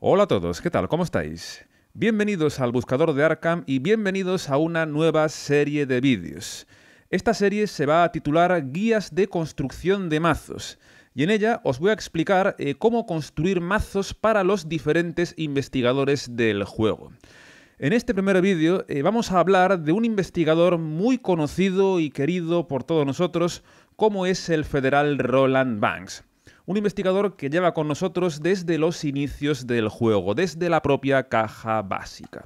Hola a todos, ¿qué tal? ¿Cómo estáis? Bienvenidos al Buscador de Arkham y bienvenidos a una nueva serie de vídeos. Esta serie se va a titular Guías de Construcción de Mazos y en ella os voy a explicar eh, cómo construir mazos para los diferentes investigadores del juego. En este primer vídeo eh, vamos a hablar de un investigador muy conocido y querido por todos nosotros, como es el federal Roland Banks un investigador que lleva con nosotros desde los inicios del juego, desde la propia caja básica.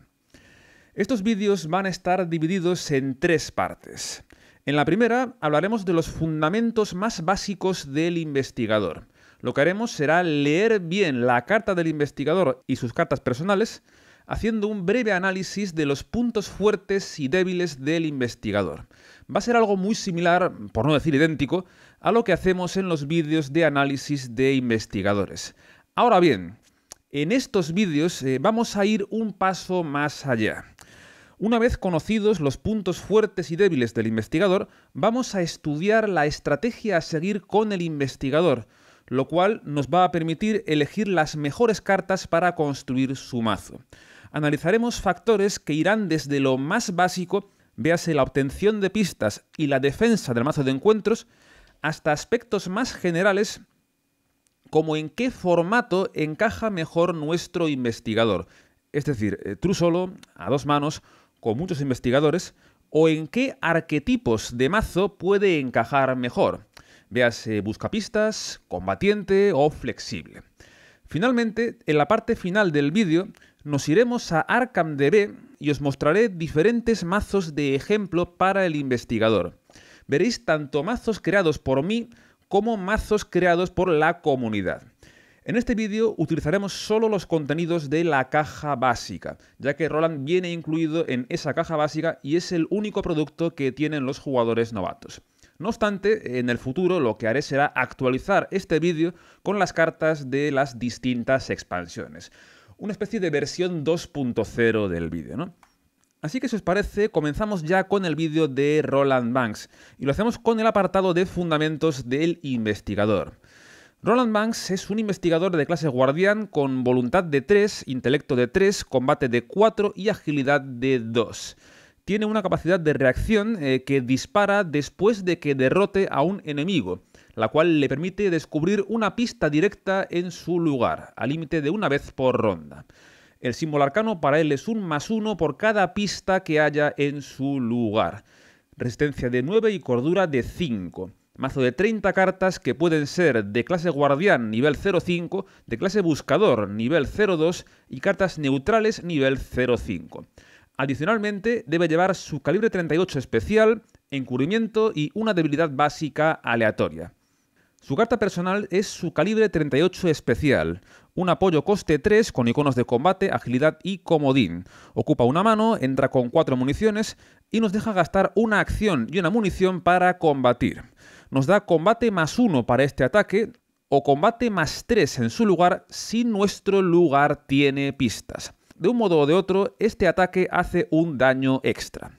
Estos vídeos van a estar divididos en tres partes. En la primera hablaremos de los fundamentos más básicos del investigador. Lo que haremos será leer bien la carta del investigador y sus cartas personales, haciendo un breve análisis de los puntos fuertes y débiles del investigador. Va a ser algo muy similar, por no decir idéntico, a lo que hacemos en los vídeos de análisis de investigadores. Ahora bien, en estos vídeos eh, vamos a ir un paso más allá. Una vez conocidos los puntos fuertes y débiles del investigador, vamos a estudiar la estrategia a seguir con el investigador, lo cual nos va a permitir elegir las mejores cartas para construir su mazo. Analizaremos factores que irán desde lo más básico, véase la obtención de pistas y la defensa del mazo de encuentros, hasta aspectos más generales como en qué formato encaja mejor nuestro investigador. Es decir, eh, tru solo, a dos manos, con muchos investigadores, o en qué arquetipos de mazo puede encajar mejor. Veas eh, buscapistas, combatiente o flexible. Finalmente, en la parte final del vídeo, nos iremos a ArkhamDB y os mostraré diferentes mazos de ejemplo para el investigador veréis tanto mazos creados por mí como mazos creados por la comunidad. En este vídeo utilizaremos solo los contenidos de la caja básica, ya que Roland viene incluido en esa caja básica y es el único producto que tienen los jugadores novatos. No obstante, en el futuro lo que haré será actualizar este vídeo con las cartas de las distintas expansiones. Una especie de versión 2.0 del vídeo, ¿no? Así que si os parece, comenzamos ya con el vídeo de Roland Banks, y lo hacemos con el apartado de fundamentos del investigador. Roland Banks es un investigador de clase guardián con voluntad de 3, intelecto de 3, combate de 4 y agilidad de 2. Tiene una capacidad de reacción eh, que dispara después de que derrote a un enemigo, la cual le permite descubrir una pista directa en su lugar, al límite de una vez por ronda. El símbolo arcano para él es un más uno por cada pista que haya en su lugar. Resistencia de 9 y cordura de 5. Mazo de 30 cartas que pueden ser de clase guardián nivel 05, de clase buscador nivel 02 y cartas neutrales nivel 05. Adicionalmente, debe llevar su calibre 38 especial, encubrimiento y una debilidad básica aleatoria. Su carta personal es su calibre 38 especial, un apoyo coste 3 con iconos de combate, agilidad y comodín. Ocupa una mano, entra con 4 municiones y nos deja gastar una acción y una munición para combatir. Nos da combate más 1 para este ataque o combate más 3 en su lugar si nuestro lugar tiene pistas. De un modo o de otro, este ataque hace un daño extra.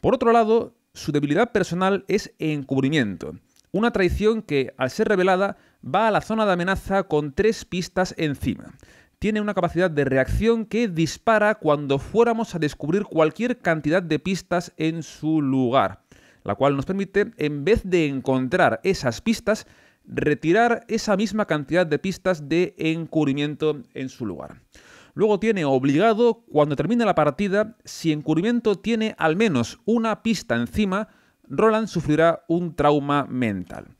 Por otro lado, su debilidad personal es encubrimiento, una traición que, al ser revelada, va a la zona de amenaza con tres pistas encima. Tiene una capacidad de reacción que dispara cuando fuéramos a descubrir cualquier cantidad de pistas en su lugar, la cual nos permite, en vez de encontrar esas pistas, retirar esa misma cantidad de pistas de encubrimiento en su lugar. Luego tiene obligado, cuando termine la partida, si encubrimiento tiene al menos una pista encima, Roland sufrirá un trauma mental.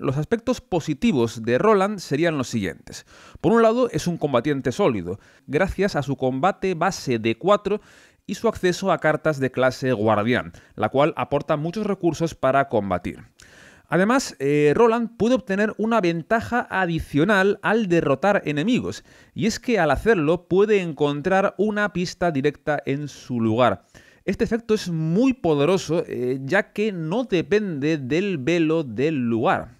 Los aspectos positivos de Roland serían los siguientes. Por un lado, es un combatiente sólido, gracias a su combate base de 4 y su acceso a cartas de clase guardián, la cual aporta muchos recursos para combatir. Además, eh, Roland puede obtener una ventaja adicional al derrotar enemigos, y es que al hacerlo puede encontrar una pista directa en su lugar. Este efecto es muy poderoso eh, ya que no depende del velo del lugar.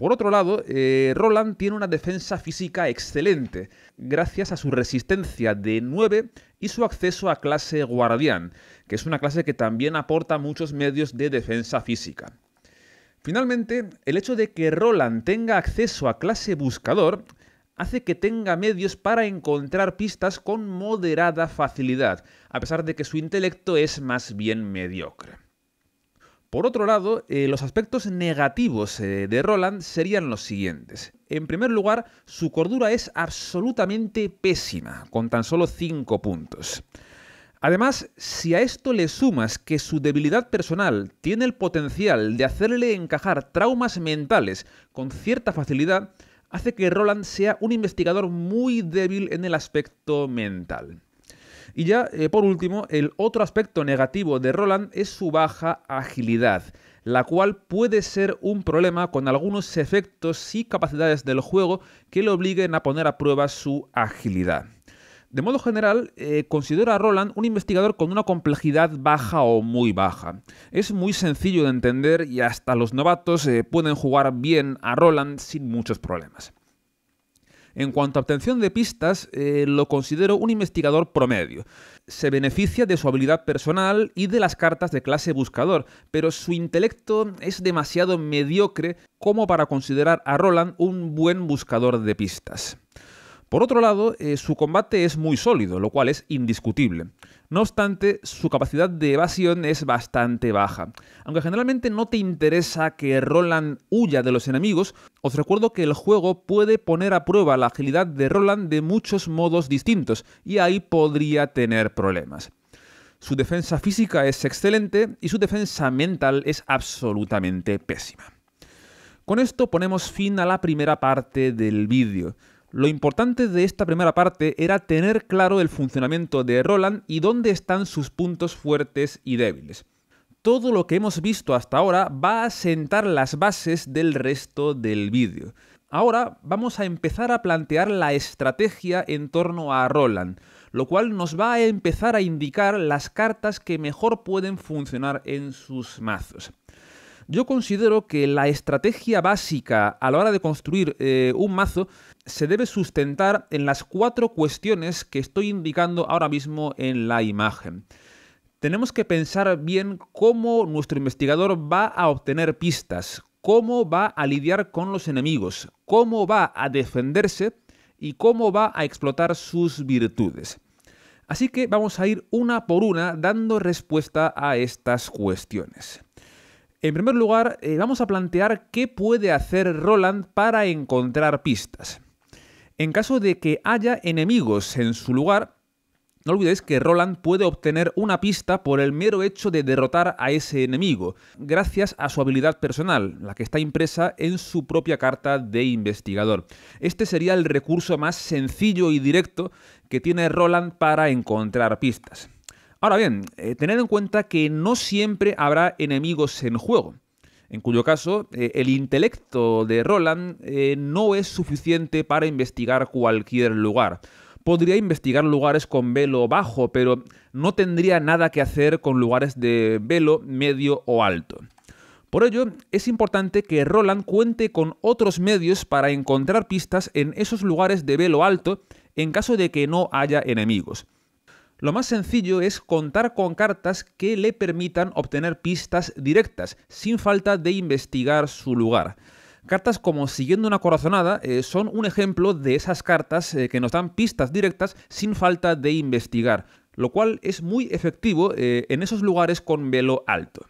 Por otro lado, eh, Roland tiene una defensa física excelente, gracias a su resistencia de 9 y su acceso a clase guardián, que es una clase que también aporta muchos medios de defensa física. Finalmente, el hecho de que Roland tenga acceso a clase buscador hace que tenga medios para encontrar pistas con moderada facilidad, a pesar de que su intelecto es más bien mediocre. Por otro lado, eh, los aspectos negativos eh, de Roland serían los siguientes. En primer lugar, su cordura es absolutamente pésima, con tan solo 5 puntos. Además, si a esto le sumas que su debilidad personal tiene el potencial de hacerle encajar traumas mentales con cierta facilidad, hace que Roland sea un investigador muy débil en el aspecto mental. Y ya, eh, por último, el otro aspecto negativo de Roland es su baja agilidad, la cual puede ser un problema con algunos efectos y capacidades del juego que le obliguen a poner a prueba su agilidad. De modo general, eh, considera considero a Roland un investigador con una complejidad baja o muy baja. Es muy sencillo de entender y hasta los novatos eh, pueden jugar bien a Roland sin muchos problemas. En cuanto a obtención de pistas, eh, lo considero un investigador promedio. Se beneficia de su habilidad personal y de las cartas de clase buscador, pero su intelecto es demasiado mediocre como para considerar a Roland un buen buscador de pistas. Por otro lado, eh, su combate es muy sólido, lo cual es indiscutible. No obstante, su capacidad de evasión es bastante baja. Aunque generalmente no te interesa que Roland huya de los enemigos, os recuerdo que el juego puede poner a prueba la agilidad de Roland de muchos modos distintos, y ahí podría tener problemas. Su defensa física es excelente y su defensa mental es absolutamente pésima. Con esto ponemos fin a la primera parte del vídeo. Lo importante de esta primera parte era tener claro el funcionamiento de Roland y dónde están sus puntos fuertes y débiles. Todo lo que hemos visto hasta ahora va a sentar las bases del resto del vídeo. Ahora vamos a empezar a plantear la estrategia en torno a Roland, lo cual nos va a empezar a indicar las cartas que mejor pueden funcionar en sus mazos. Yo considero que la estrategia básica a la hora de construir eh, un mazo se debe sustentar en las cuatro cuestiones que estoy indicando ahora mismo en la imagen. Tenemos que pensar bien cómo nuestro investigador va a obtener pistas, cómo va a lidiar con los enemigos, cómo va a defenderse y cómo va a explotar sus virtudes. Así que vamos a ir una por una dando respuesta a estas cuestiones. En primer lugar, eh, vamos a plantear qué puede hacer Roland para encontrar pistas. En caso de que haya enemigos en su lugar, no olvidéis que Roland puede obtener una pista por el mero hecho de derrotar a ese enemigo, gracias a su habilidad personal, la que está impresa en su propia carta de investigador. Este sería el recurso más sencillo y directo que tiene Roland para encontrar pistas. Ahora bien, eh, tened en cuenta que no siempre habrá enemigos en juego, en cuyo caso eh, el intelecto de Roland eh, no es suficiente para investigar cualquier lugar. Podría investigar lugares con velo bajo, pero no tendría nada que hacer con lugares de velo medio o alto. Por ello, es importante que Roland cuente con otros medios para encontrar pistas en esos lugares de velo alto en caso de que no haya enemigos. Lo más sencillo es contar con cartas que le permitan obtener pistas directas, sin falta de investigar su lugar. Cartas como Siguiendo una corazonada eh, son un ejemplo de esas cartas eh, que nos dan pistas directas sin falta de investigar, lo cual es muy efectivo eh, en esos lugares con velo alto.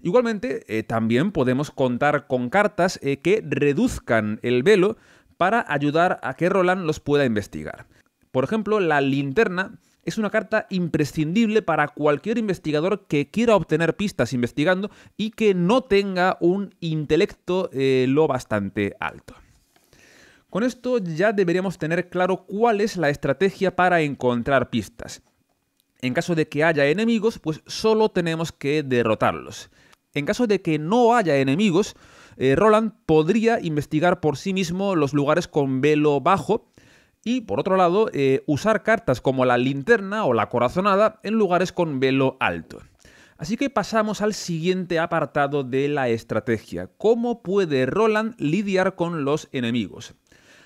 Igualmente, también podemos contar con cartas que reduzcan el velo para ayudar a que Roland los pueda investigar. Por ejemplo, la linterna es una carta imprescindible para cualquier investigador que quiera obtener pistas investigando y que no tenga un intelecto eh, lo bastante alto. Con esto ya deberíamos tener claro cuál es la estrategia para encontrar pistas. En caso de que haya enemigos, pues solo tenemos que derrotarlos. En caso de que no haya enemigos, eh, Roland podría investigar por sí mismo los lugares con velo bajo y por otro lado, eh, usar cartas como la linterna o la corazonada en lugares con velo alto. Así que pasamos al siguiente apartado de la estrategia, cómo puede Roland lidiar con los enemigos.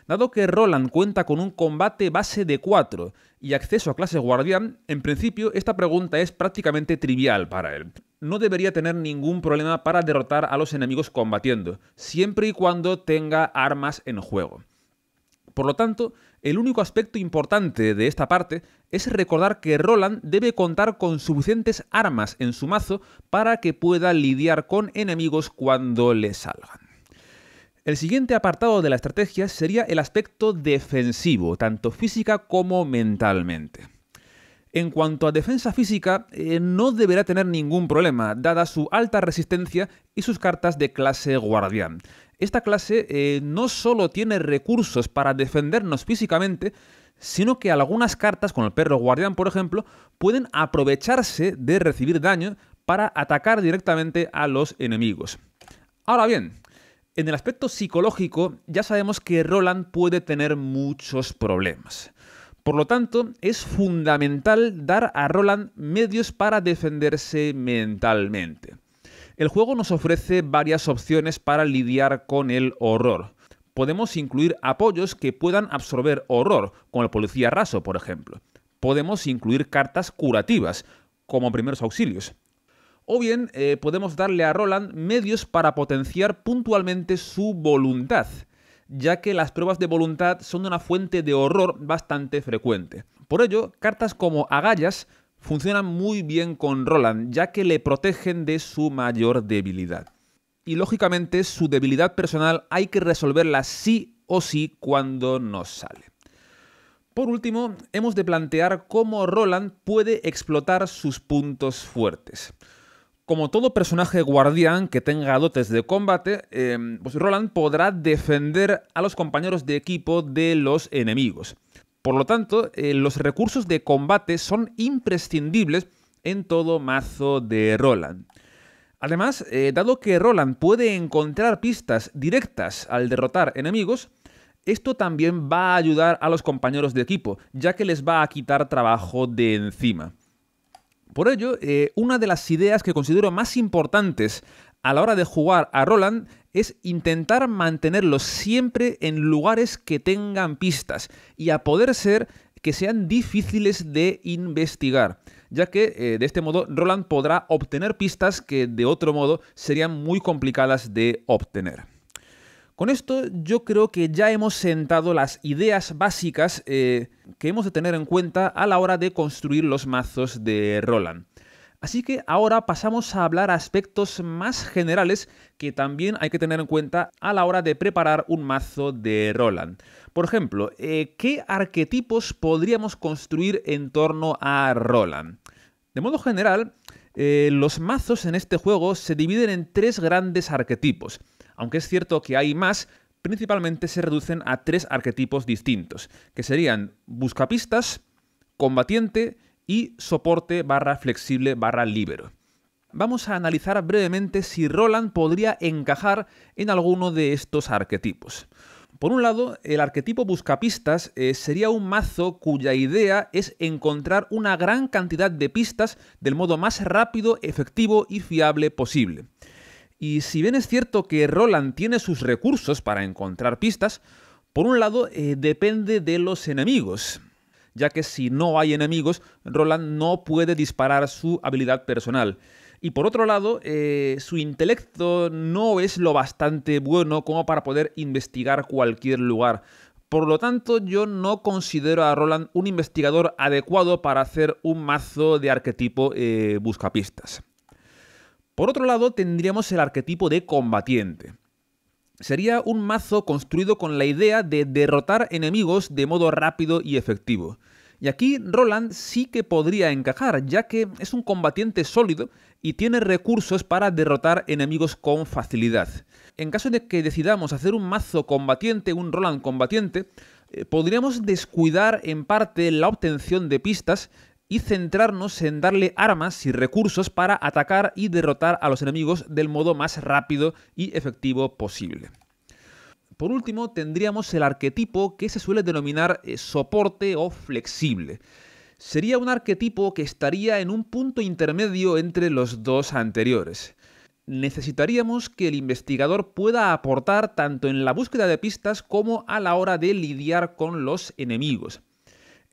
Dado que Roland cuenta con un combate base de 4 y acceso a clase guardián, en principio esta pregunta es prácticamente trivial para él. No debería tener ningún problema para derrotar a los enemigos combatiendo, siempre y cuando tenga armas en juego. Por lo tanto, el único aspecto importante de esta parte es recordar que Roland debe contar con suficientes armas en su mazo para que pueda lidiar con enemigos cuando le salgan. El siguiente apartado de la estrategia sería el aspecto defensivo, tanto física como mentalmente. En cuanto a defensa física, eh, no deberá tener ningún problema, dada su alta resistencia y sus cartas de clase guardián. Esta clase eh, no solo tiene recursos para defendernos físicamente, sino que algunas cartas, con el perro guardián por ejemplo, pueden aprovecharse de recibir daño para atacar directamente a los enemigos. Ahora bien, en el aspecto psicológico ya sabemos que Roland puede tener muchos problemas. Por lo tanto, es fundamental dar a Roland medios para defenderse mentalmente. El juego nos ofrece varias opciones para lidiar con el horror. Podemos incluir apoyos que puedan absorber horror, como el policía raso, por ejemplo. Podemos incluir cartas curativas, como primeros auxilios. O bien eh, podemos darle a Roland medios para potenciar puntualmente su voluntad ya que las pruebas de voluntad son una fuente de horror bastante frecuente. Por ello, cartas como agallas funcionan muy bien con Roland, ya que le protegen de su mayor debilidad. Y lógicamente su debilidad personal hay que resolverla sí o sí cuando nos sale. Por último, hemos de plantear cómo Roland puede explotar sus puntos fuertes. Como todo personaje guardián que tenga dotes de combate, em, pues Roland podrá defender a los compañeros de equipo de los enemigos. Por lo tanto, eh, los recursos de combate son imprescindibles en todo mazo de Roland. Además, eh, dado que Roland puede encontrar pistas directas al derrotar enemigos, esto también va a ayudar a los compañeros de equipo, ya que les va a quitar trabajo de encima. Por ello, eh, una de las ideas que considero más importantes a la hora de jugar a Roland es intentar mantenerlos siempre en lugares que tengan pistas y a poder ser que sean difíciles de investigar, ya que eh, de este modo Roland podrá obtener pistas que de otro modo serían muy complicadas de obtener. Con esto yo creo que ya hemos sentado las ideas básicas eh, que hemos de tener en cuenta a la hora de construir los mazos de Roland. Así que ahora pasamos a hablar aspectos más generales que también hay que tener en cuenta a la hora de preparar un mazo de Roland. Por ejemplo, eh, ¿qué arquetipos podríamos construir en torno a Roland? De modo general, eh, los mazos en este juego se dividen en tres grandes arquetipos aunque es cierto que hay más, principalmente se reducen a tres arquetipos distintos, que serían buscapistas, combatiente y soporte barra flexible barra libero. Vamos a analizar brevemente si Roland podría encajar en alguno de estos arquetipos. Por un lado, el arquetipo buscapistas eh, sería un mazo cuya idea es encontrar una gran cantidad de pistas del modo más rápido, efectivo y fiable posible. Y si bien es cierto que Roland tiene sus recursos para encontrar pistas, por un lado eh, depende de los enemigos, ya que si no hay enemigos, Roland no puede disparar su habilidad personal. Y por otro lado, eh, su intelecto no es lo bastante bueno como para poder investigar cualquier lugar. Por lo tanto, yo no considero a Roland un investigador adecuado para hacer un mazo de arquetipo eh, buscapistas. Por otro lado, tendríamos el arquetipo de combatiente. Sería un mazo construido con la idea de derrotar enemigos de modo rápido y efectivo. Y aquí Roland sí que podría encajar, ya que es un combatiente sólido y tiene recursos para derrotar enemigos con facilidad. En caso de que decidamos hacer un mazo combatiente, un Roland combatiente, eh, podríamos descuidar en parte la obtención de pistas y centrarnos en darle armas y recursos para atacar y derrotar a los enemigos del modo más rápido y efectivo posible. Por último, tendríamos el arquetipo que se suele denominar eh, soporte o flexible. Sería un arquetipo que estaría en un punto intermedio entre los dos anteriores. Necesitaríamos que el investigador pueda aportar tanto en la búsqueda de pistas como a la hora de lidiar con los enemigos.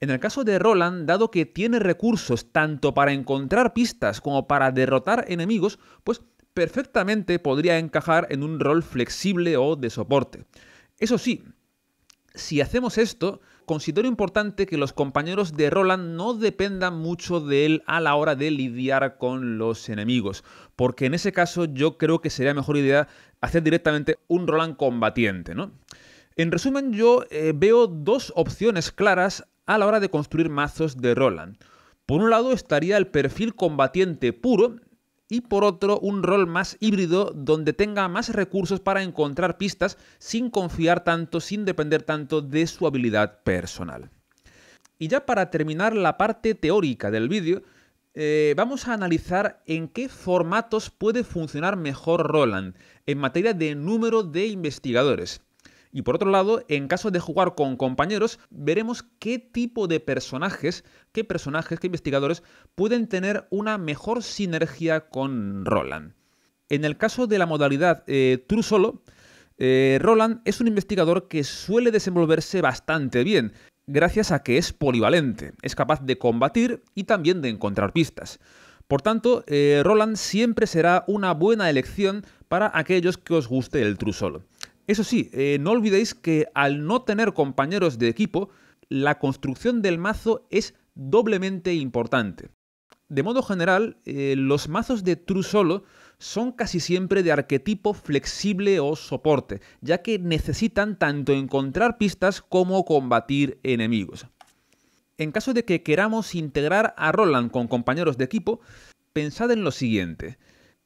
En el caso de Roland, dado que tiene recursos tanto para encontrar pistas como para derrotar enemigos, pues perfectamente podría encajar en un rol flexible o de soporte. Eso sí, si hacemos esto, considero importante que los compañeros de Roland no dependan mucho de él a la hora de lidiar con los enemigos, porque en ese caso yo creo que sería mejor idea hacer directamente un Roland combatiente, ¿no? En resumen, yo eh, veo dos opciones claras a la hora de construir mazos de Roland. Por un lado estaría el perfil combatiente puro y por otro un rol más híbrido donde tenga más recursos para encontrar pistas sin confiar tanto, sin depender tanto de su habilidad personal. Y ya para terminar la parte teórica del vídeo, eh, vamos a analizar en qué formatos puede funcionar mejor Roland en materia de número de investigadores. Y por otro lado, en caso de jugar con compañeros, veremos qué tipo de personajes, qué personajes, qué investigadores pueden tener una mejor sinergia con Roland. En el caso de la modalidad eh, True Solo, eh, Roland es un investigador que suele desenvolverse bastante bien, gracias a que es polivalente, es capaz de combatir y también de encontrar pistas. Por tanto, eh, Roland siempre será una buena elección para aquellos que os guste el True Solo. Eso sí, eh, no olvidéis que al no tener compañeros de equipo, la construcción del mazo es doblemente importante. De modo general, eh, los mazos de True Solo son casi siempre de arquetipo flexible o soporte, ya que necesitan tanto encontrar pistas como combatir enemigos. En caso de que queramos integrar a Roland con compañeros de equipo, pensad en lo siguiente.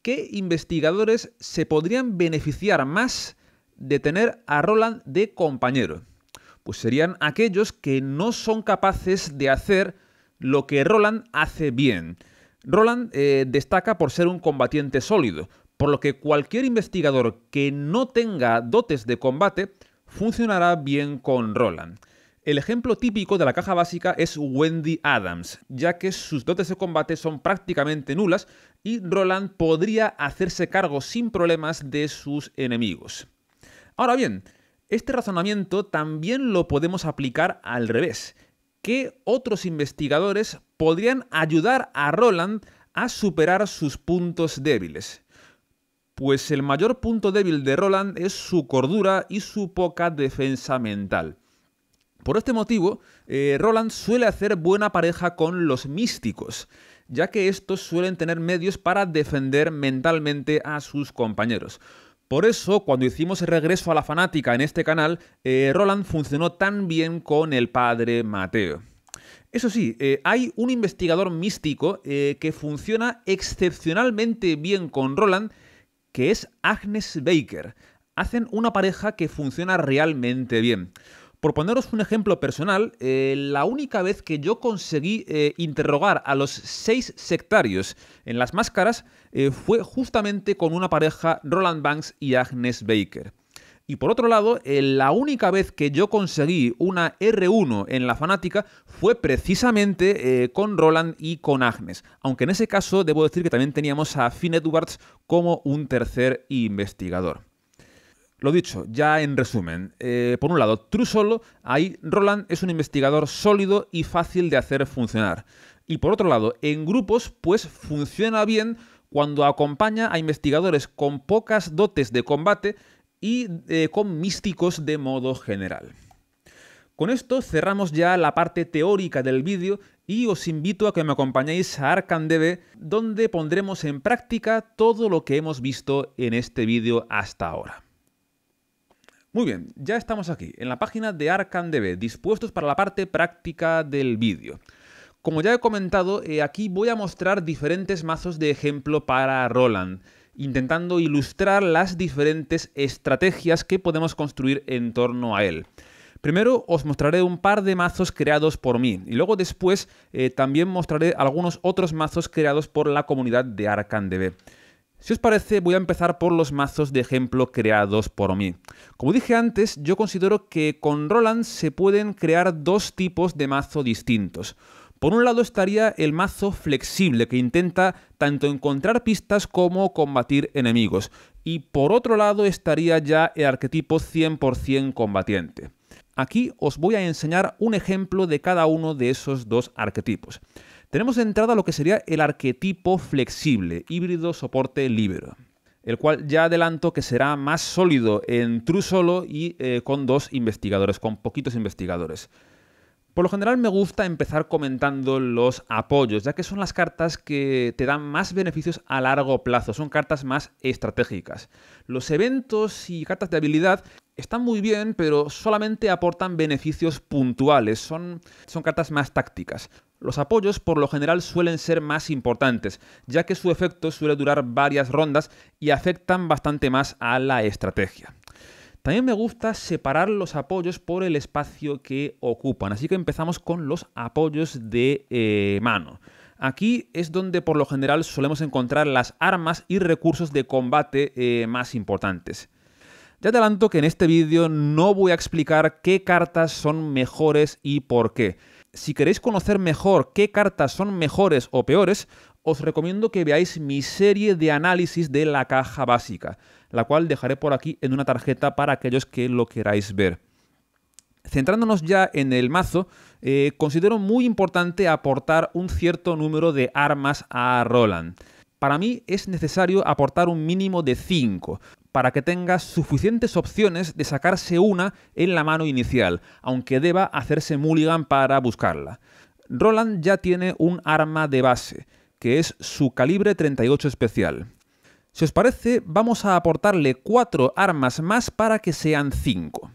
¿Qué investigadores se podrían beneficiar más de tener a Roland de compañero? Pues serían aquellos que no son capaces de hacer lo que Roland hace bien. Roland eh, destaca por ser un combatiente sólido, por lo que cualquier investigador que no tenga dotes de combate funcionará bien con Roland. El ejemplo típico de la caja básica es Wendy Adams, ya que sus dotes de combate son prácticamente nulas y Roland podría hacerse cargo sin problemas de sus enemigos. Ahora bien, este razonamiento también lo podemos aplicar al revés. ¿Qué otros investigadores podrían ayudar a Roland a superar sus puntos débiles? Pues el mayor punto débil de Roland es su cordura y su poca defensa mental. Por este motivo, eh, Roland suele hacer buena pareja con los místicos, ya que estos suelen tener medios para defender mentalmente a sus compañeros. Por eso, cuando hicimos el regreso a la fanática en este canal, eh, Roland funcionó tan bien con el padre Mateo. Eso sí, eh, hay un investigador místico eh, que funciona excepcionalmente bien con Roland, que es Agnes Baker. Hacen una pareja que funciona realmente bien. Por poneros un ejemplo personal, la única vez que yo conseguí interrogar a los seis sectarios en las máscaras eh, fue justamente con una pareja, Roland Banks y Agnes Baker. Y por otro lado, eh, la única vez que yo conseguí una R1 en la fanática fue precisamente eh, con Roland y con Agnes. Aunque en ese caso debo decir que también teníamos a Finn Edwards como un tercer investigador. Lo dicho, ya en resumen, por un lado, True Solo, ahí Roland es un investigador sólido y fácil de hacer funcionar. Y por otro lado, en grupos, pues funciona bien cuando acompaña a investigadores con pocas dotes de combate y eh, con místicos de modo general. Con esto cerramos ya la parte teórica del vídeo y os invito a que me acompañéis a ArcanDB, donde pondremos en práctica todo lo que hemos visto en este vídeo hasta ahora. Muy bien, ya estamos aquí, en la página de ArcanDB, dispuestos para la parte práctica del vídeo. Como ya he comentado, eh, aquí voy a mostrar diferentes mazos de ejemplo para Roland, intentando ilustrar las diferentes estrategias que podemos construir en torno a él. Primero os mostraré un par de mazos creados por mí y luego después eh, también mostraré algunos otros mazos creados por la comunidad de ArcanDB. Si os parece, voy a empezar por los mazos de ejemplo creados por mí. Como dije antes, yo considero que con Roland se pueden crear dos tipos de mazo distintos. Por un lado estaría el mazo flexible que intenta tanto encontrar pistas como combatir enemigos. Y por otro lado estaría ya el arquetipo 100% combatiente. Aquí os voy a enseñar un ejemplo de cada uno de esos dos arquetipos. Tenemos de entrada lo que sería el arquetipo flexible, híbrido soporte libre, el cual ya adelanto que será más sólido en true solo y eh, con dos investigadores, con poquitos investigadores. Por lo general me gusta empezar comentando los apoyos, ya que son las cartas que te dan más beneficios a largo plazo, son cartas más estratégicas. Los eventos y cartas de habilidad están muy bien, pero solamente aportan beneficios puntuales, son, son cartas más tácticas. Los apoyos por lo general suelen ser más importantes, ya que su efecto suele durar varias rondas y afectan bastante más a la estrategia. También me gusta separar los apoyos por el espacio que ocupan, así que empezamos con los apoyos de eh, mano. Aquí es donde por lo general solemos encontrar las armas y recursos de combate eh, más importantes. Ya adelanto que en este vídeo no voy a explicar qué cartas son mejores y por qué. Si queréis conocer mejor qué cartas son mejores o peores, os recomiendo que veáis mi serie de análisis de la caja básica la cual dejaré por aquí en una tarjeta para aquellos que lo queráis ver. Centrándonos ya en el mazo, eh, considero muy importante aportar un cierto número de armas a Roland. Para mí es necesario aportar un mínimo de 5, para que tenga suficientes opciones de sacarse una en la mano inicial, aunque deba hacerse mulligan para buscarla. Roland ya tiene un arma de base, que es su calibre 38 especial. Si os parece, vamos a aportarle cuatro armas más para que sean cinco.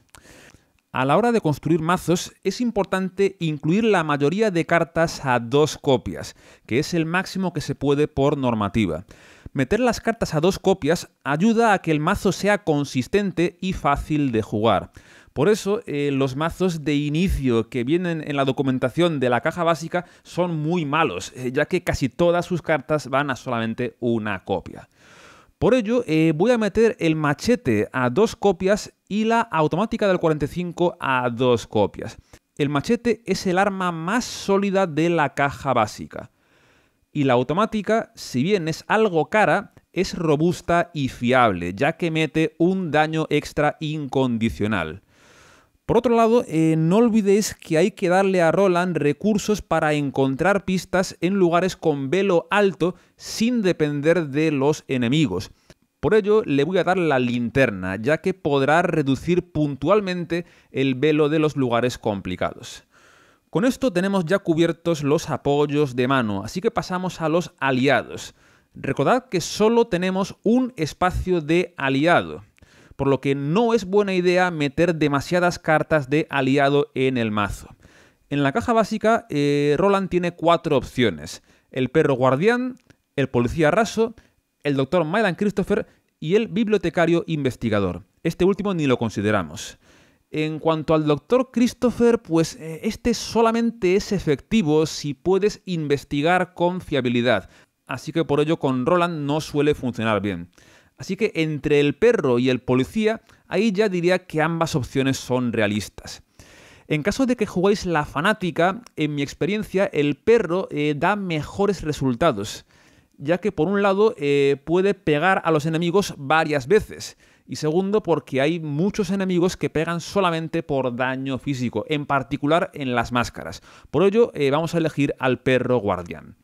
A la hora de construir mazos es importante incluir la mayoría de cartas a dos copias, que es el máximo que se puede por normativa. Meter las cartas a dos copias ayuda a que el mazo sea consistente y fácil de jugar. Por eso eh, los mazos de inicio que vienen en la documentación de la caja básica son muy malos, eh, ya que casi todas sus cartas van a solamente una copia. Por ello, eh, voy a meter el machete a dos copias y la automática del 45 a dos copias. El machete es el arma más sólida de la caja básica. Y la automática, si bien es algo cara, es robusta y fiable, ya que mete un daño extra incondicional. Por otro lado, eh, no olvidéis que hay que darle a Roland recursos para encontrar pistas en lugares con velo alto sin depender de los enemigos. Por ello, le voy a dar la linterna, ya que podrá reducir puntualmente el velo de los lugares complicados. Con esto tenemos ya cubiertos los apoyos de mano, así que pasamos a los aliados. Recordad que solo tenemos un espacio de aliado, por lo que no es buena idea meter demasiadas cartas de aliado en el mazo. En la caja básica, eh, Roland tiene cuatro opciones. El perro guardián, el policía raso, el doctor Mylan Christopher y el bibliotecario investigador. Este último ni lo consideramos. En cuanto al doctor Christopher, pues eh, este solamente es efectivo si puedes investigar con fiabilidad, así que por ello con Roland no suele funcionar bien. Así que entre el perro y el policía, ahí ya diría que ambas opciones son realistas. En caso de que juguéis la fanática, en mi experiencia el perro eh, da mejores resultados, ya que por un lado eh, puede pegar a los enemigos varias veces, y segundo porque hay muchos enemigos que pegan solamente por daño físico, en particular en las máscaras. Por ello eh, vamos a elegir al perro guardián.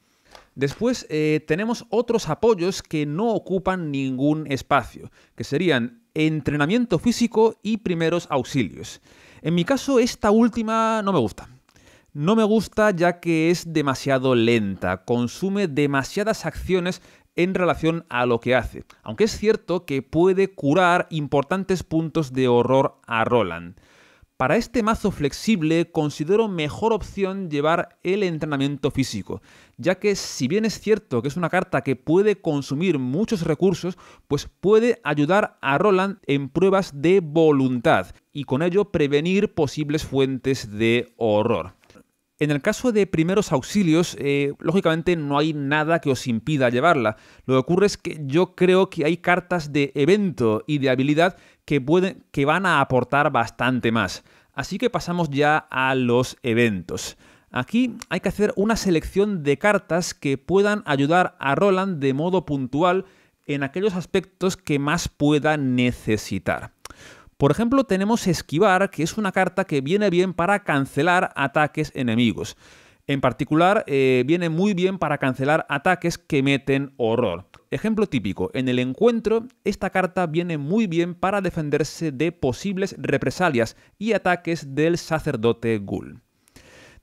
Después eh, tenemos otros apoyos que no ocupan ningún espacio, que serían entrenamiento físico y primeros auxilios. En mi caso, esta última no me gusta. No me gusta ya que es demasiado lenta, consume demasiadas acciones en relación a lo que hace, aunque es cierto que puede curar importantes puntos de horror a Roland. Para este mazo flexible considero mejor opción llevar el entrenamiento físico, ya que si bien es cierto que es una carta que puede consumir muchos recursos, pues puede ayudar a Roland en pruebas de voluntad y con ello prevenir posibles fuentes de horror. En el caso de primeros auxilios, eh, lógicamente no hay nada que os impida llevarla. Lo que ocurre es que yo creo que hay cartas de evento y de habilidad que, pueden, que van a aportar bastante más. Así que pasamos ya a los eventos. Aquí hay que hacer una selección de cartas que puedan ayudar a Roland de modo puntual en aquellos aspectos que más pueda necesitar. Por ejemplo, tenemos Esquivar, que es una carta que viene bien para cancelar ataques enemigos. En particular, eh, viene muy bien para cancelar ataques que meten horror. Ejemplo típico, en el encuentro, esta carta viene muy bien para defenderse de posibles represalias y ataques del sacerdote Ghoul.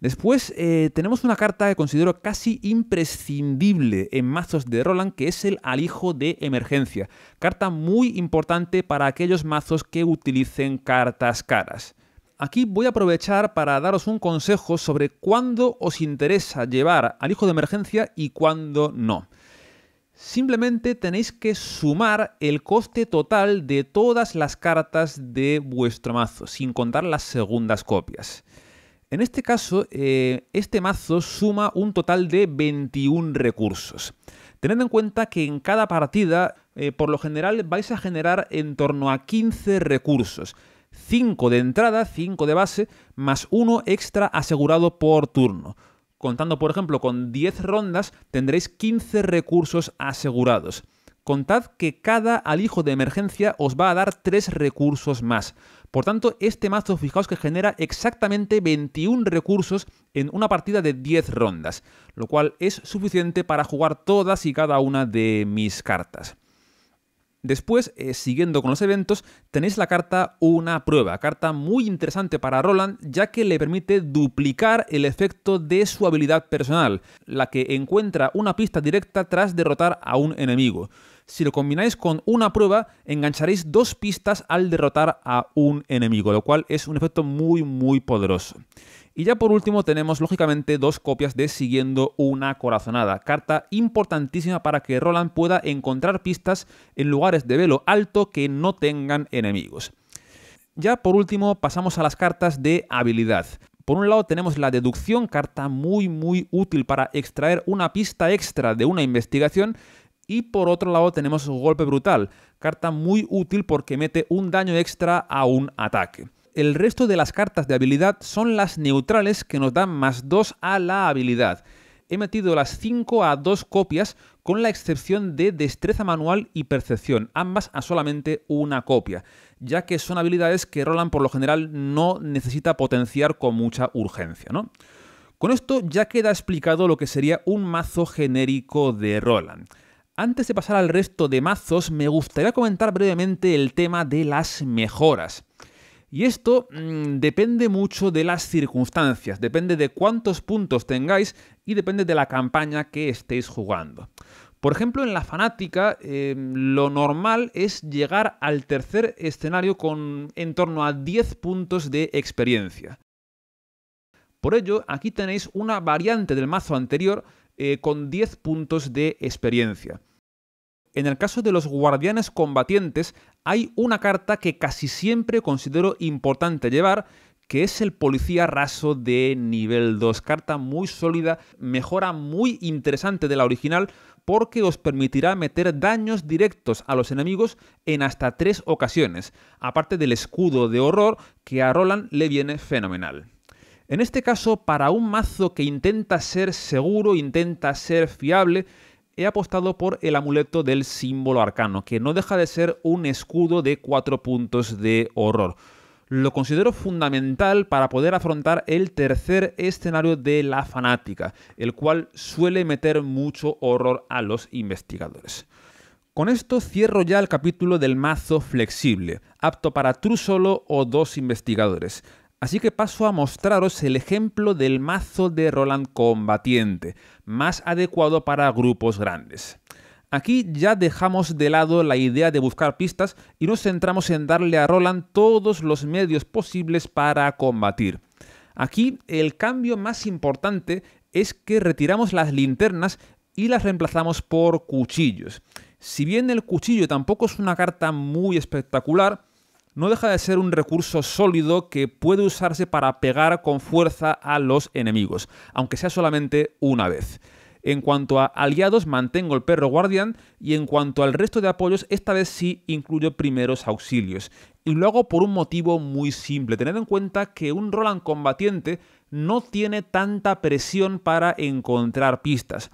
Después eh, tenemos una carta que considero casi imprescindible en mazos de Roland, que es el alijo de emergencia. Carta muy importante para aquellos mazos que utilicen cartas caras. Aquí voy a aprovechar para daros un consejo sobre cuándo os interesa llevar alijo de emergencia y cuándo no. Simplemente tenéis que sumar el coste total de todas las cartas de vuestro mazo, sin contar las segundas copias. En este caso, eh, este mazo suma un total de 21 recursos. Tened en cuenta que en cada partida, eh, por lo general, vais a generar en torno a 15 recursos. 5 de entrada, 5 de base, más 1 extra asegurado por turno. Contando, por ejemplo, con 10 rondas, tendréis 15 recursos asegurados. Contad que cada alijo de emergencia os va a dar 3 recursos más por tanto, este mazo, fijaos que genera exactamente 21 recursos en una partida de 10 rondas, lo cual es suficiente para jugar todas y cada una de mis cartas. Después, eh, siguiendo con los eventos, tenéis la carta Una prueba, carta muy interesante para Roland, ya que le permite duplicar el efecto de su habilidad personal, la que encuentra una pista directa tras derrotar a un enemigo si lo combináis con una prueba, engancharéis dos pistas al derrotar a un enemigo, lo cual es un efecto muy, muy poderoso. Y ya por último tenemos lógicamente dos copias de Siguiendo una corazonada, carta importantísima para que Roland pueda encontrar pistas en lugares de velo alto que no tengan enemigos. Ya por último pasamos a las cartas de habilidad. Por un lado tenemos la deducción, carta muy muy útil para extraer una pista extra de una investigación y por otro lado tenemos golpe brutal, carta muy útil porque mete un daño extra a un ataque. El resto de las cartas de habilidad son las neutrales que nos dan más 2 a la habilidad. He metido las 5 a 2 copias con la excepción de destreza manual y percepción, ambas a solamente una copia, ya que son habilidades que Roland por lo general no necesita potenciar con mucha urgencia. ¿no? Con esto ya queda explicado lo que sería un mazo genérico de Roland. Antes de pasar al resto de mazos, me gustaría comentar brevemente el tema de las mejoras. Y esto mm, depende mucho de las circunstancias, depende de cuántos puntos tengáis y depende de la campaña que estéis jugando. Por ejemplo, en la fanática em, lo normal es llegar al tercer escenario con en torno a 10 puntos de experiencia. Por ello, aquí tenéis una variante del mazo anterior eh, con 10 puntos de experiencia. En el caso de los guardianes combatientes hay una carta que casi siempre considero importante llevar, que es el policía raso de nivel 2. Carta muy sólida, mejora muy interesante de la original porque os permitirá meter daños directos a los enemigos en hasta tres ocasiones, aparte del escudo de horror que a Roland le viene fenomenal. En este caso, para un mazo que intenta ser seguro, intenta ser fiable, he apostado por el amuleto del símbolo arcano, que no deja de ser un escudo de cuatro puntos de horror. Lo considero fundamental para poder afrontar el tercer escenario de la fanática, el cual suele meter mucho horror a los investigadores. Con esto cierro ya el capítulo del mazo flexible, apto para tú solo o dos investigadores. Así que paso a mostraros el ejemplo del mazo de Roland combatiente, más adecuado para grupos grandes. Aquí ya dejamos de lado la idea de buscar pistas y nos centramos en darle a Roland todos los medios posibles para combatir. Aquí el cambio más importante es que retiramos las linternas y las reemplazamos por cuchillos. Si bien el cuchillo tampoco es una carta muy espectacular, no deja de ser un recurso sólido que puede usarse para pegar con fuerza a los enemigos, aunque sea solamente una vez. En cuanto a aliados, mantengo el perro guardián y en cuanto al resto de apoyos, esta vez sí incluyo primeros auxilios. Y lo hago por un motivo muy simple. tener en cuenta que un Roland combatiente no tiene tanta presión para encontrar pistas.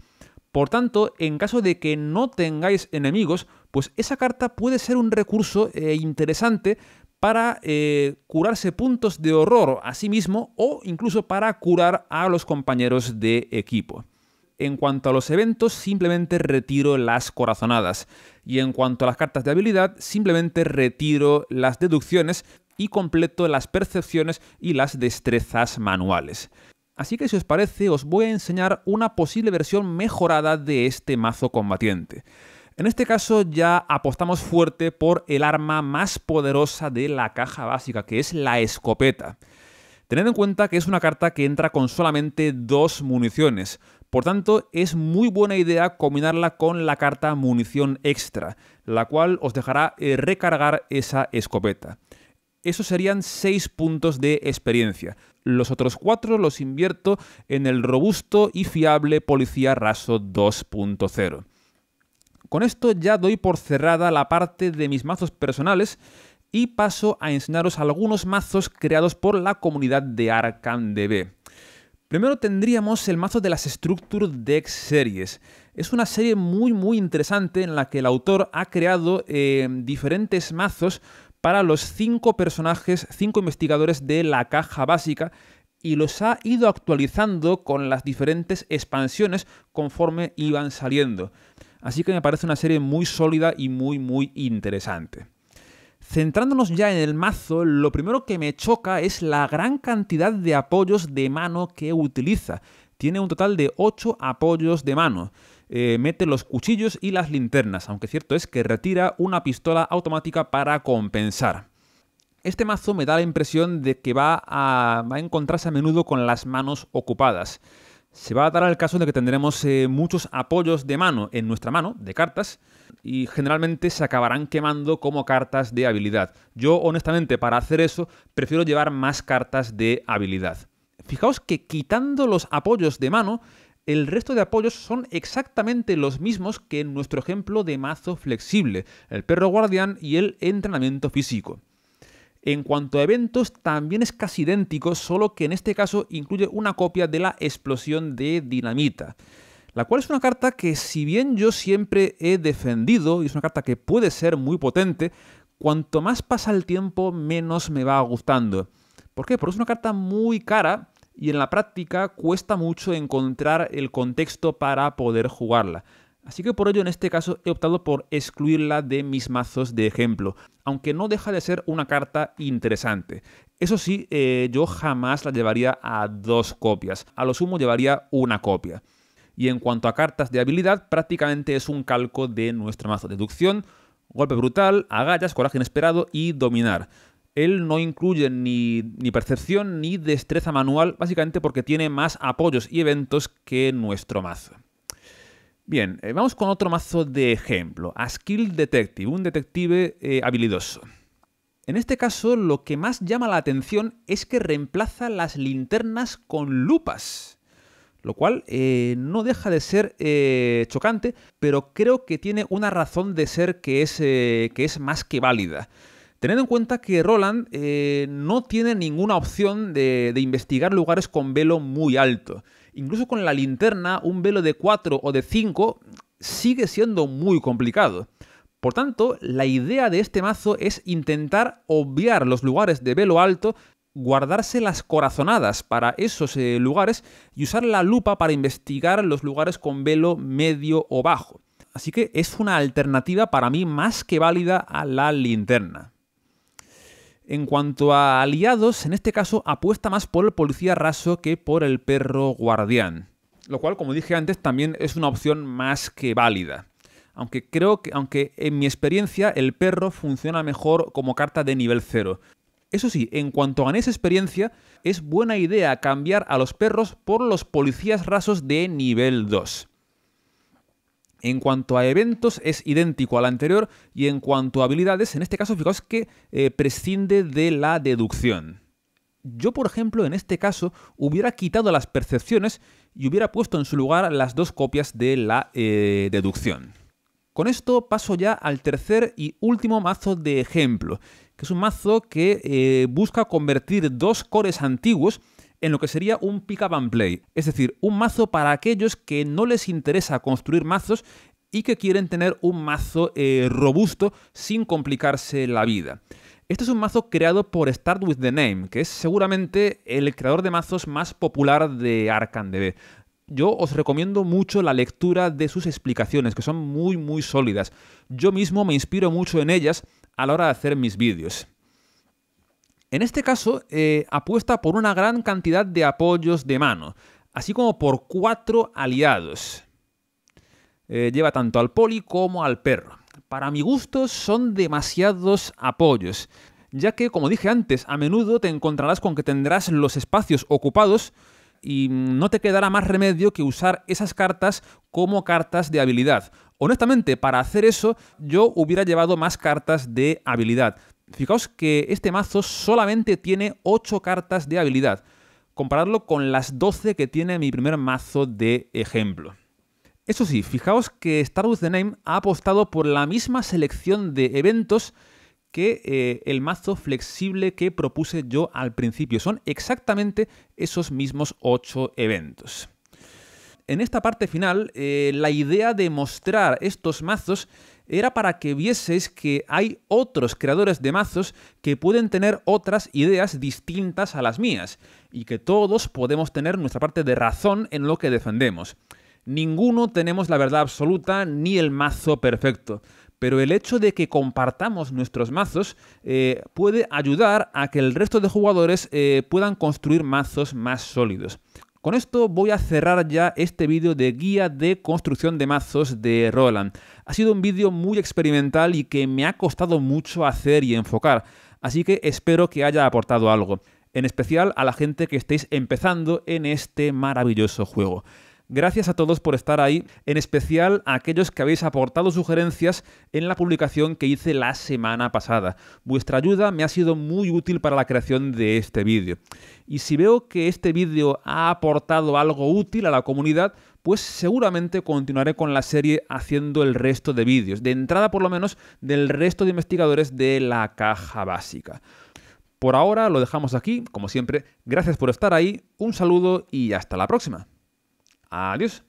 Por tanto, en caso de que no tengáis enemigos, pues esa carta puede ser un recurso eh, interesante para eh, curarse puntos de horror a sí mismo o incluso para curar a los compañeros de equipo. En cuanto a los eventos, simplemente retiro las corazonadas. Y en cuanto a las cartas de habilidad, simplemente retiro las deducciones y completo las percepciones y las destrezas manuales. Así que si os parece os voy a enseñar una posible versión mejorada de este mazo combatiente. En este caso ya apostamos fuerte por el arma más poderosa de la caja básica, que es la escopeta. Tened en cuenta que es una carta que entra con solamente dos municiones, por tanto es muy buena idea combinarla con la carta munición extra, la cual os dejará eh, recargar esa escopeta. Eso serían 6 puntos de experiencia. Los otros cuatro los invierto en el robusto y fiable Policía Raso 2.0. Con esto ya doy por cerrada la parte de mis mazos personales y paso a enseñaros algunos mazos creados por la comunidad de ArcanDB. Primero tendríamos el mazo de las Structure Deck Series. Es una serie muy muy interesante en la que el autor ha creado eh, diferentes mazos para los cinco personajes, cinco investigadores de la caja básica y los ha ido actualizando con las diferentes expansiones conforme iban saliendo. Así que me parece una serie muy sólida y muy muy interesante. Centrándonos ya en el mazo, lo primero que me choca es la gran cantidad de apoyos de mano que utiliza. Tiene un total de 8 apoyos de mano. Eh, mete los cuchillos y las linternas, aunque cierto es que retira una pistola automática para compensar. Este mazo me da la impresión de que va a, encontrarse a menudo con las manos ocupadas. Se va a dar el caso de que tendremos eh, muchos apoyos de mano en nuestra mano, de cartas, y generalmente se acabarán quemando como cartas de habilidad. Yo, honestamente, para hacer eso, prefiero llevar más cartas de habilidad. Fijaos que quitando los apoyos de mano, el resto de apoyos son exactamente los mismos que en nuestro ejemplo de mazo flexible, el perro guardián y el entrenamiento físico. En cuanto a eventos, también es casi idéntico, solo que en este caso incluye una copia de la explosión de dinamita la cual es una carta que si bien yo siempre he defendido, y es una carta que puede ser muy potente, cuanto más pasa el tiempo menos me va gustando. ¿Por qué? Porque es una carta muy cara y en la práctica cuesta mucho encontrar el contexto para poder jugarla. Así que por ello en este caso he optado por excluirla de mis mazos de ejemplo, aunque no deja de ser una carta interesante. Eso sí, eh, yo jamás la llevaría a dos copias, a lo sumo llevaría una copia. Y en cuanto a cartas de habilidad, prácticamente es un calco de nuestro mazo. Deducción, golpe brutal, agallas, coraje inesperado y dominar él no incluye ni, percepción ni destreza manual, básicamente porque tiene más apoyos y eventos que nuestro mazo. Bien, eh, vamos con otro mazo de ejemplo, a Skill Detective, un detective eh, habilidoso. En este caso, lo que más llama la atención es que reemplaza las linternas con lupas lo cual eh, no deja de ser chocante, pero creo que tiene una razón de ser que que es más que válida. Tened en cuenta que Roland eh, no tiene ninguna opción de, investigar lugares con velo muy alto. Incluso con la linterna, un velo de 4 o de 5 sigue siendo muy complicado. Por tanto, la idea de este mazo es intentar obviar los lugares de velo alto, guardarse las corazonadas para esos eh, lugares y usar la lupa para investigar los lugares con velo medio o bajo. Así que es una alternativa para mí más que válida a la linterna. En cuanto a aliados, en este caso apuesta más por el policía raso que por el perro guardián. Lo cual, como dije antes, también es una opción más que válida. Aunque creo que, aunque en mi experiencia, el perro funciona mejor como carta de nivel 0. Eso sí, en cuanto esa experiencia, es buena idea cambiar a los perros por los policías rasos de nivel 2. En cuanto a eventos es idéntico al anterior y en cuanto a habilidades, en este caso fijaos que eh, prescinde de la deducción. Yo, por ejemplo, en este caso hubiera quitado las percepciones y hubiera puesto en su lugar las dos copias de la eh, deducción. Con esto paso ya al tercer y último mazo de ejemplo, que es un mazo que eh, busca convertir dos cores antiguos en lo que sería un pick up and play, es decir, un mazo para aquellos que no les interesa construir mazos y que quieren tener un mazo eh, robusto sin complicarse la vida. Este es un mazo creado por Start With The Name, que es seguramente el creador de mazos más popular de ArcanDB. Yo os recomiendo mucho la lectura de sus explicaciones, que son muy muy sólidas. Yo mismo me inspiro mucho en ellas a la hora de hacer mis vídeos. En este caso, eh, apuesta por una gran cantidad de apoyos de mano, así como por cuatro aliados. Eh, lleva tanto al poli como al perro. Para mi gusto son demasiados apoyos, ya que, como dije antes, a menudo te encontrarás con que tendrás los espacios ocupados y no te quedará más remedio que usar esas cartas como cartas de habilidad. Honestamente, para hacer eso yo hubiera llevado más cartas de habilidad, Fijaos que este mazo solamente tiene 8 cartas de habilidad. Compararlo con las 12 que tiene mi primer mazo de ejemplo. Eso sí, fijaos que Star The Name ha apostado por la misma selección de eventos que eh, el mazo flexible que propuse yo al principio. Son exactamente esos mismos 8 eventos. En esta parte final, eh, la idea de mostrar estos mazos era para que vieseis que hay otros creadores de mazos que pueden tener otras ideas distintas a las mías, y que todos podemos tener nuestra parte de razón en lo que defendemos. Ninguno tenemos la verdad absoluta ni el mazo perfecto, pero el hecho de que compartamos nuestros mazos eh, puede ayudar a que el resto de jugadores eh, puedan construir mazos más sólidos. Con esto voy a cerrar ya este vídeo de guía de construcción de mazos de Roland. Ha sido un vídeo muy experimental y que me ha costado mucho hacer y enfocar, así que espero que haya aportado algo, en especial a la gente que estéis empezando en este maravilloso juego. Gracias a todos por estar ahí, en especial a aquellos que habéis aportado sugerencias en la publicación que hice la semana pasada. Vuestra ayuda me ha sido muy útil para la creación de este vídeo. Y si veo que este vídeo ha aportado algo útil a la comunidad, pues seguramente continuaré con la serie haciendo el resto de vídeos, de entrada por lo menos del resto de investigadores de la caja básica. Por ahora lo dejamos aquí, como siempre, gracias por estar ahí, un saludo y hasta la próxima. Adiós.